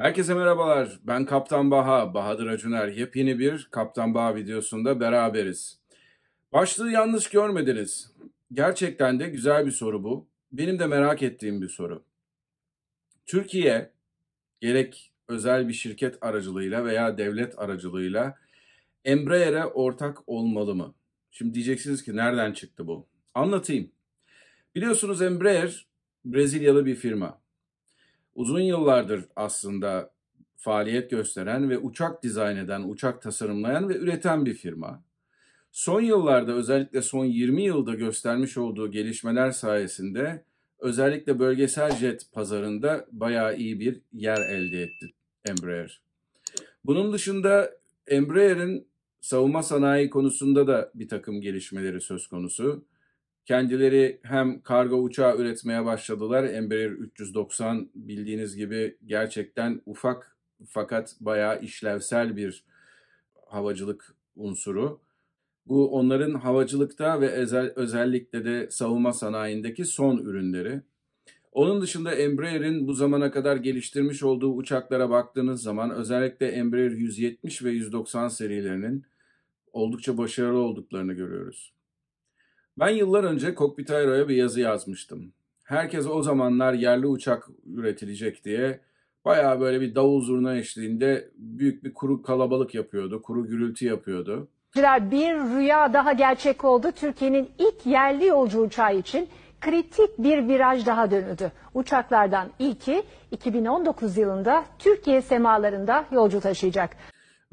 Herkese merhabalar. Ben Kaptan Baha, Bahadır Acuner. Yepyeni bir Kaptan Baha videosunda beraberiz. Başlığı yanlış görmediniz. Gerçekten de güzel bir soru bu. Benim de merak ettiğim bir soru. Türkiye gerek özel bir şirket aracılığıyla veya devlet aracılığıyla Embraer'e ortak olmalı mı? Şimdi diyeceksiniz ki nereden çıktı bu? Anlatayım. Biliyorsunuz Embraer Brezilyalı bir firma uzun yıllardır aslında faaliyet gösteren ve uçak dizayn eden, uçak tasarımlayan ve üreten bir firma. Son yıllarda özellikle son 20 yılda göstermiş olduğu gelişmeler sayesinde özellikle bölgesel jet pazarında bayağı iyi bir yer elde etti Embraer. Bunun dışında Embraer'in savunma sanayi konusunda da bir takım gelişmeleri söz konusu. Kendileri hem kargo uçağı üretmeye başladılar. Embraer 390 bildiğiniz gibi gerçekten ufak fakat bayağı işlevsel bir havacılık unsuru. Bu onların havacılıkta ve özel, özellikle de savunma sanayindeki son ürünleri. Onun dışında Embraer'in bu zamana kadar geliştirmiş olduğu uçaklara baktığınız zaman özellikle Embraer 170 ve 190 serilerinin oldukça başarılı olduklarını görüyoruz. Ben yıllar önce Cockpit.aero'ya bir yazı yazmıştım. Herkes o zamanlar yerli uçak üretilecek diye baya böyle bir davul zurna eşliğinde büyük bir kuru kalabalık yapıyordu, kuru gürültü yapıyordu. Bir rüya daha gerçek oldu. Türkiye'nin ilk yerli yolcu uçağı için kritik bir viraj daha dönüldü. Uçaklardan ilki 2019 yılında Türkiye semalarında yolcu taşıyacak.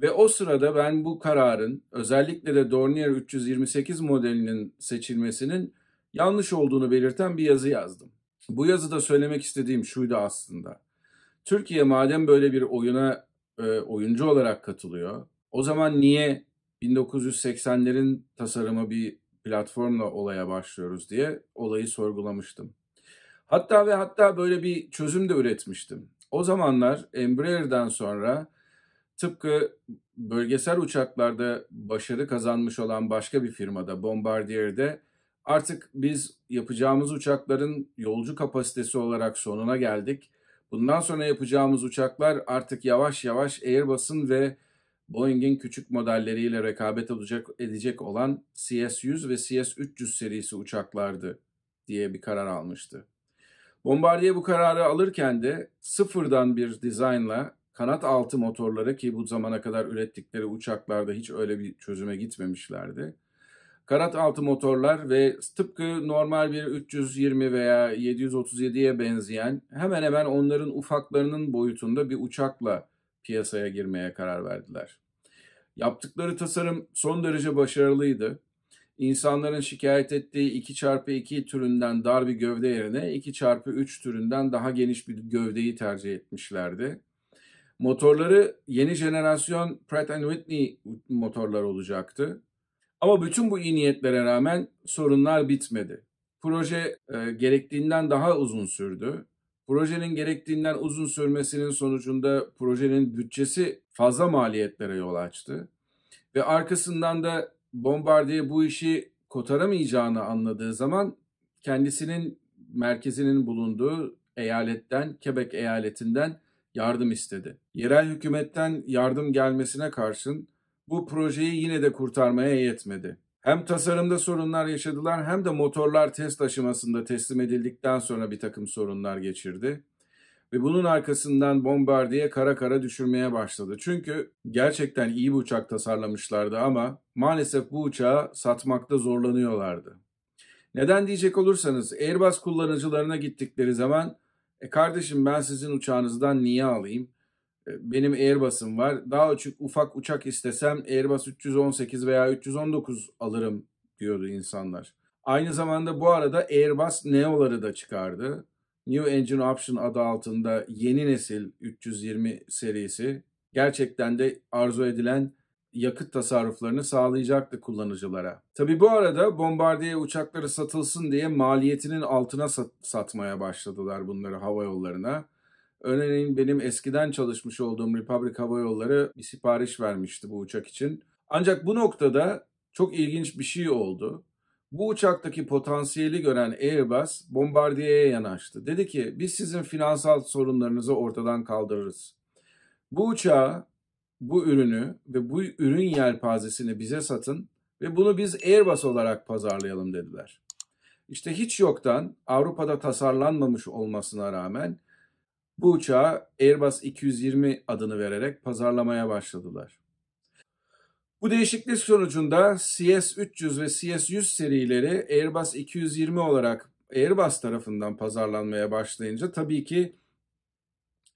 Ve o sırada ben bu kararın özellikle de Dornier 328 modelinin seçilmesinin yanlış olduğunu belirten bir yazı yazdım. Bu yazıda söylemek istediğim şuydu aslında. Türkiye madem böyle bir oyuna e, oyuncu olarak katılıyor, o zaman niye 1980'lerin tasarımı bir platformla olaya başlıyoruz diye olayı sorgulamıştım. Hatta ve hatta böyle bir çözüm de üretmiştim. O zamanlar Embraer'den sonra Tıpkı bölgesel uçaklarda başarı kazanmış olan başka bir firmada Bombardier'de artık biz yapacağımız uçakların yolcu kapasitesi olarak sonuna geldik. Bundan sonra yapacağımız uçaklar artık yavaş yavaş Airbus'un ve Boeing'in küçük modelleriyle rekabet olacak, edecek olan CS-100 ve CS-300 serisi uçaklardı diye bir karar almıştı. Bombardier bu kararı alırken de sıfırdan bir dizaynla kanat altı motorlara ki bu zamana kadar ürettikleri uçaklarda hiç öyle bir çözüme gitmemişlerdi. Kanat altı motorlar ve tıpkı normal bir 320 veya 737'ye benzeyen hemen hemen onların ufaklarının boyutunda bir uçakla piyasaya girmeye karar verdiler. Yaptıkları tasarım son derece başarılıydı. İnsanların şikayet ettiği 2x2 türünden dar bir gövde yerine 2x3 türünden daha geniş bir gövdeyi tercih etmişlerdi. Motorları yeni jenerasyon Pratt Whitney motorlar olacaktı. Ama bütün bu iyi niyetlere rağmen sorunlar bitmedi. Proje e, gerektiğinden daha uzun sürdü. Projenin gerektiğinden uzun sürmesinin sonucunda projenin bütçesi fazla maliyetlere yol açtı. Ve arkasından da Bombardier bu işi kotaramayacağını anladığı zaman kendisinin merkezinin bulunduğu eyaletten, Quebec eyaletinden yardım istedi. Yerel hükümetten yardım gelmesine karşın bu projeyi yine de kurtarmaya yetmedi. Hem tasarımda sorunlar yaşadılar hem de motorlar test aşamasında teslim edildikten sonra bir takım sorunlar geçirdi. Ve bunun arkasından bombardiye kara kara düşürmeye başladı. Çünkü gerçekten iyi bir uçak tasarlamışlardı ama maalesef bu uçağı satmakta zorlanıyorlardı. Neden diyecek olursanız Airbus kullanıcılarına gittikleri zaman e kardeşim ben sizin uçağınızdan niye alayım? E, benim Airbus'um var. Daha açık ufak uçak istesem Airbus 318 veya 319 alırım diyordu insanlar. Aynı zamanda bu arada Airbus Neo'ları da çıkardı. New Engine Option adı altında yeni nesil 320 serisi gerçekten de arzu edilen yakıt tasarruflarını sağlayacaktı kullanıcılara. Tabi bu arada bombardiye uçakları satılsın diye maliyetinin altına sat- satmaya başladılar bunları hava yollarına. Örneğin benim eskiden çalışmış olduğum Republic Hava Yolları bir sipariş vermişti bu uçak için. Ancak bu noktada çok ilginç bir şey oldu. Bu uçaktaki potansiyeli gören Airbus Bombardier'e yanaştı. Dedi ki biz sizin finansal sorunlarınızı ortadan kaldırırız. Bu uçağı bu ürünü ve bu ürün yelpazesini bize satın ve bunu biz Airbus olarak pazarlayalım dediler. İşte hiç yoktan Avrupa'da tasarlanmamış olmasına rağmen bu uçağı Airbus 220 adını vererek pazarlamaya başladılar. Bu değişiklik sonucunda CS300 ve CS100 serileri Airbus 220 olarak Airbus tarafından pazarlanmaya başlayınca tabii ki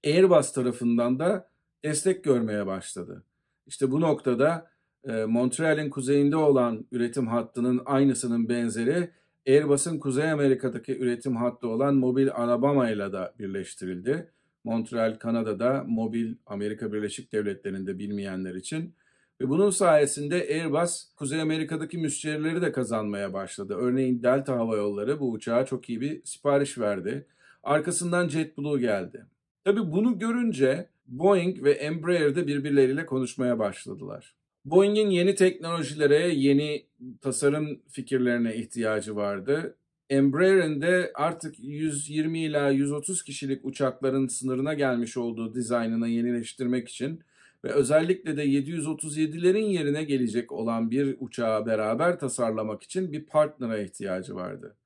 Airbus tarafından da destek görmeye başladı. İşte bu noktada e, Montreal'in kuzeyinde olan üretim hattının aynısının benzeri Airbus'un Kuzey Amerika'daki üretim hattı olan Mobil Alabama ile de birleştirildi. Montreal Kanada'da, Mobil Amerika Birleşik Devletleri'nde bilmeyenler için. Ve bunun sayesinde Airbus Kuzey Amerika'daki müşterileri de kazanmaya başladı. Örneğin Delta Hava Yolları bu uçağa çok iyi bir sipariş verdi. Arkasından JetBlue geldi. Tabii bunu görünce Boeing ve Embraer de birbirleriyle konuşmaya başladılar. Boeing'in yeni teknolojilere, yeni tasarım fikirlerine ihtiyacı vardı. Embraer'in de artık 120 ila 130 kişilik uçakların sınırına gelmiş olduğu dizaynını yenileştirmek için ve özellikle de 737'lerin yerine gelecek olan bir uçağı beraber tasarlamak için bir partnera ihtiyacı vardı.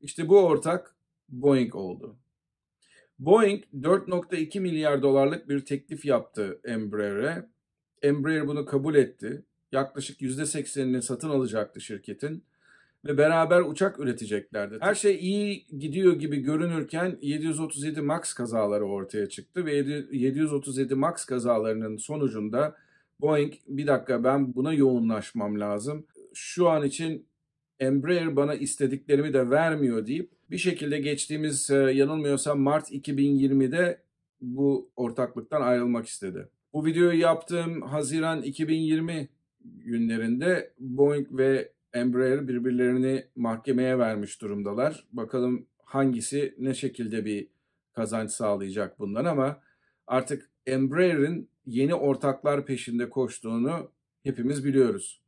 İşte bu ortak Boeing oldu. Boeing 4.2 milyar dolarlık bir teklif yaptı Embraer'e. Embraer bunu kabul etti. Yaklaşık %80'ini satın alacaktı şirketin ve beraber uçak üreteceklerdi. Her şey iyi gidiyor gibi görünürken 737 MAX kazaları ortaya çıktı ve 737 MAX kazalarının sonucunda Boeing bir dakika ben buna yoğunlaşmam lazım. Şu an için Embraer bana istediklerimi de vermiyor deyip bir şekilde geçtiğimiz e, yanılmıyorsam Mart 2020'de bu ortaklıktan ayrılmak istedi. Bu videoyu yaptığım Haziran 2020 günlerinde Boeing ve Embraer birbirlerini mahkemeye vermiş durumdalar. Bakalım hangisi ne şekilde bir kazanç sağlayacak bundan ama artık Embraer'in yeni ortaklar peşinde koştuğunu hepimiz biliyoruz.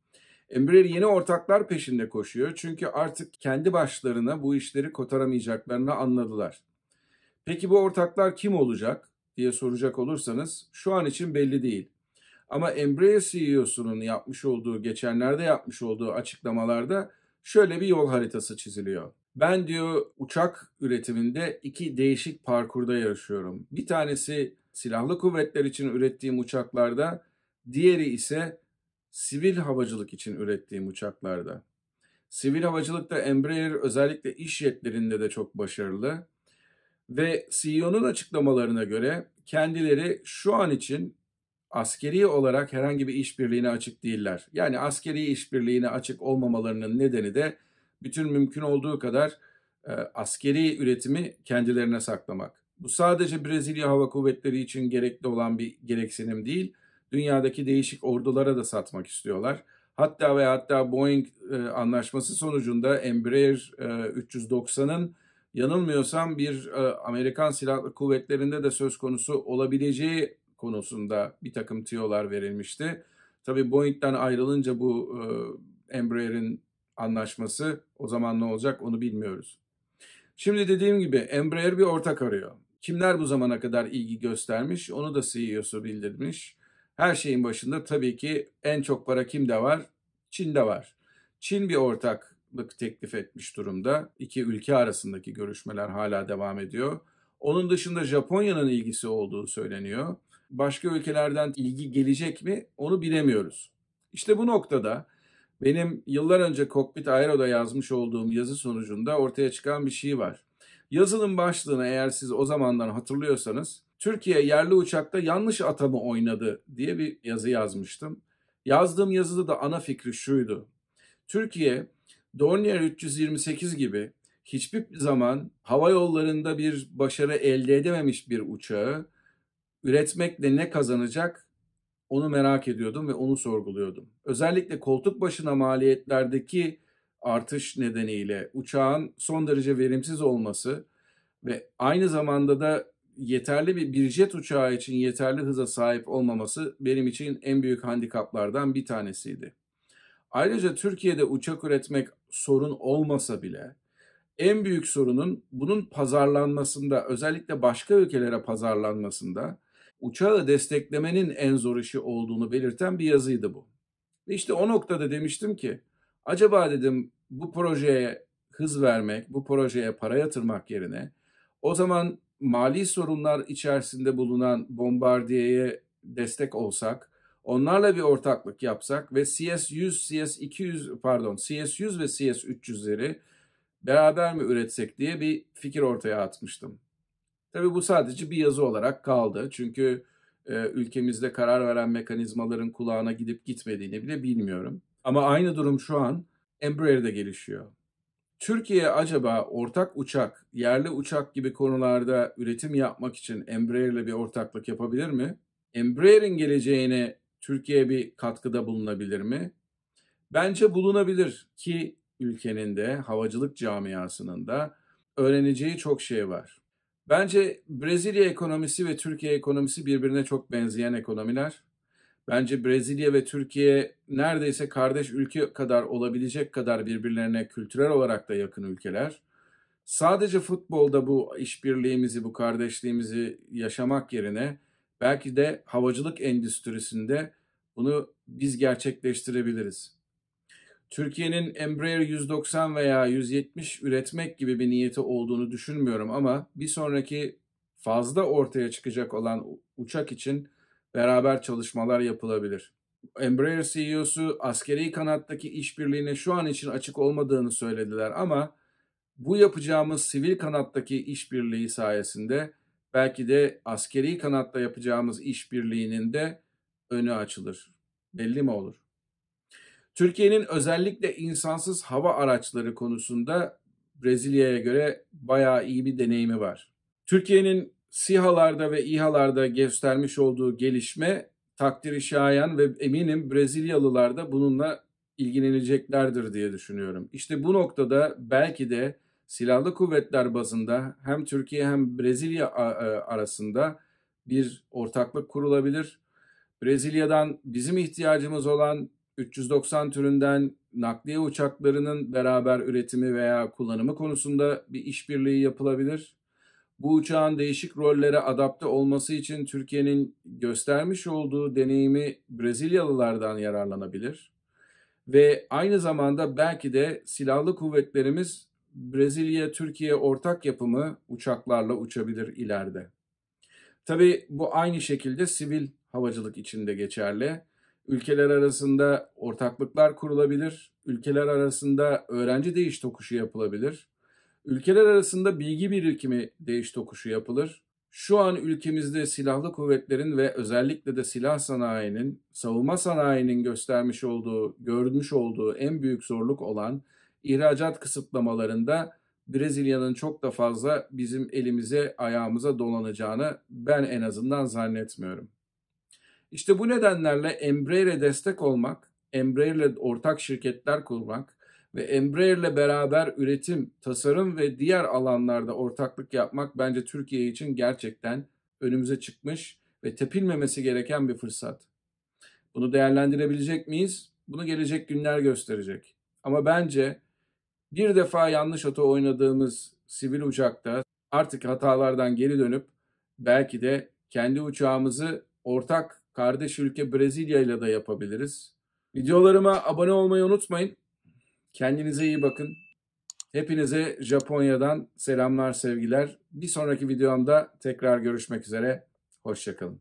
Embraer yeni ortaklar peşinde koşuyor çünkü artık kendi başlarına bu işleri kotaramayacaklarını anladılar. Peki bu ortaklar kim olacak diye soracak olursanız şu an için belli değil. Ama Embraer CEO'sunun yapmış olduğu, geçenlerde yapmış olduğu açıklamalarda şöyle bir yol haritası çiziliyor. Ben diyor uçak üretiminde iki değişik parkurda yarışıyorum. Bir tanesi silahlı kuvvetler için ürettiğim uçaklarda, diğeri ise sivil havacılık için ürettiğim uçaklarda. Sivil havacılıkta Embraer özellikle iş jetlerinde de çok başarılı. Ve CEO'nun açıklamalarına göre kendileri şu an için askeri olarak herhangi bir işbirliğine açık değiller. Yani askeri işbirliğine açık olmamalarının nedeni de bütün mümkün olduğu kadar e, askeri üretimi kendilerine saklamak. Bu sadece Brezilya Hava Kuvvetleri için gerekli olan bir gereksinim değil dünyadaki değişik ordulara da satmak istiyorlar. Hatta ve hatta Boeing e, anlaşması sonucunda Embraer e, 390'ın yanılmıyorsam bir e, Amerikan Silahlı Kuvvetleri'nde de söz konusu olabileceği konusunda bir takım tiyolar verilmişti. Tabii Boeing'den ayrılınca bu e, Embraer'in anlaşması o zaman ne olacak onu bilmiyoruz. Şimdi dediğim gibi Embraer bir ortak arıyor. Kimler bu zamana kadar ilgi göstermiş onu da CEO'su bildirmiş. Her şeyin başında tabii ki en çok para kimde var? Çin'de var. Çin bir ortaklık teklif etmiş durumda. İki ülke arasındaki görüşmeler hala devam ediyor. Onun dışında Japonya'nın ilgisi olduğu söyleniyor. Başka ülkelerden ilgi gelecek mi onu bilemiyoruz. İşte bu noktada benim yıllar önce Cockpit Aero'da yazmış olduğum yazı sonucunda ortaya çıkan bir şey var. Yazının başlığını eğer siz o zamandan hatırlıyorsanız Türkiye yerli uçakta yanlış atamı oynadı diye bir yazı yazmıştım. Yazdığım yazıda da ana fikri şuydu. Türkiye Dornier 328 gibi hiçbir zaman hava yollarında bir başarı elde edememiş bir uçağı üretmekle ne kazanacak onu merak ediyordum ve onu sorguluyordum. Özellikle koltuk başına maliyetlerdeki artış nedeniyle uçağın son derece verimsiz olması ve aynı zamanda da yeterli bir, bir jet uçağı için yeterli hıza sahip olmaması benim için en büyük handikaplardan bir tanesiydi. Ayrıca Türkiye'de uçak üretmek sorun olmasa bile en büyük sorunun bunun pazarlanmasında özellikle başka ülkelere pazarlanmasında uçağı desteklemenin en zor işi olduğunu belirten bir yazıydı bu. İşte o noktada demiştim ki acaba dedim bu projeye hız vermek, bu projeye para yatırmak yerine o zaman mali sorunlar içerisinde bulunan bombardiyeye destek olsak, onlarla bir ortaklık yapsak ve CS100, CS200 pardon CS100 ve CS300'leri beraber mi üretsek diye bir fikir ortaya atmıştım. Tabii bu sadece bir yazı olarak kaldı. Çünkü e, ülkemizde karar veren mekanizmaların kulağına gidip gitmediğini bile bilmiyorum. Ama aynı durum şu an Embraer'de gelişiyor. Türkiye acaba ortak uçak, yerli uçak gibi konularda üretim yapmak için Embraer ile bir ortaklık yapabilir mi? Embraer'in geleceğine Türkiye bir katkıda bulunabilir mi? Bence bulunabilir ki ülkenin de havacılık camiasının da öğreneceği çok şey var. Bence Brezilya ekonomisi ve Türkiye ekonomisi birbirine çok benzeyen ekonomiler. Bence Brezilya ve Türkiye neredeyse kardeş ülke kadar olabilecek kadar birbirlerine kültürel olarak da yakın ülkeler. Sadece futbolda bu işbirliğimizi, bu kardeşliğimizi yaşamak yerine belki de havacılık endüstrisinde bunu biz gerçekleştirebiliriz. Türkiye'nin Embraer 190 veya 170 üretmek gibi bir niyeti olduğunu düşünmüyorum ama bir sonraki fazla ortaya çıkacak olan uçak için beraber çalışmalar yapılabilir. Embraer CEO'su askeri kanattaki işbirliğine şu an için açık olmadığını söylediler ama bu yapacağımız sivil kanattaki işbirliği sayesinde belki de askeri kanatta yapacağımız işbirliğinin de önü açılır. Belli mi olur? Türkiye'nin özellikle insansız hava araçları konusunda Brezilya'ya göre bayağı iyi bir deneyimi var. Türkiye'nin SİHA'larda ve İHA'larda göstermiş olduğu gelişme takdiri şayan ve eminim Brezilyalılar da bununla ilgileneceklerdir diye düşünüyorum. İşte bu noktada belki de silahlı kuvvetler bazında hem Türkiye hem Brezilya e, arasında bir ortaklık kurulabilir. Brezilya'dan bizim ihtiyacımız olan 390 türünden nakliye uçaklarının beraber üretimi veya kullanımı konusunda bir işbirliği yapılabilir. Bu uçağın değişik rollere adapte olması için Türkiye'nin göstermiş olduğu deneyimi Brezilyalılardan yararlanabilir. Ve aynı zamanda belki de silahlı kuvvetlerimiz Brezilya-Türkiye ortak yapımı uçaklarla uçabilir ileride. Tabi bu aynı şekilde sivil havacılık içinde geçerli. Ülkeler arasında ortaklıklar kurulabilir, ülkeler arasında öğrenci değiş tokuşu yapılabilir. Ülkeler arasında bilgi birikimi değiş tokuşu yapılır. Şu an ülkemizde silahlı kuvvetlerin ve özellikle de silah sanayinin, savunma sanayinin göstermiş olduğu, görmüş olduğu en büyük zorluk olan ihracat kısıtlamalarında Brezilya'nın çok da fazla bizim elimize ayağımıza dolanacağını ben en azından zannetmiyorum. İşte bu nedenlerle Embraer'e destek olmak, Embraer'le ortak şirketler kurmak, ve Embraer ile beraber üretim, tasarım ve diğer alanlarda ortaklık yapmak bence Türkiye için gerçekten önümüze çıkmış ve tepilmemesi gereken bir fırsat. Bunu değerlendirebilecek miyiz? Bunu gelecek günler gösterecek. Ama bence bir defa yanlış oto oynadığımız sivil uçakta artık hatalardan geri dönüp belki de kendi uçağımızı ortak kardeş ülke Brezilya ile de yapabiliriz. Videolarıma abone olmayı unutmayın. Kendinize iyi bakın. Hepinize Japonya'dan selamlar, sevgiler. Bir sonraki videomda tekrar görüşmek üzere. Hoşçakalın.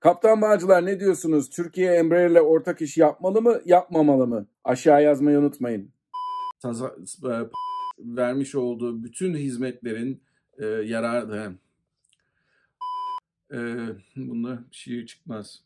Kaptan Bağcılar ne diyorsunuz? Türkiye Embraer ile ortak iş yapmalı mı, yapmamalı mı? Aşağı yazmayı unutmayın. Taza, e, vermiş olduğu bütün hizmetlerin e, yararı... E, bunda şiir şey çıkmaz.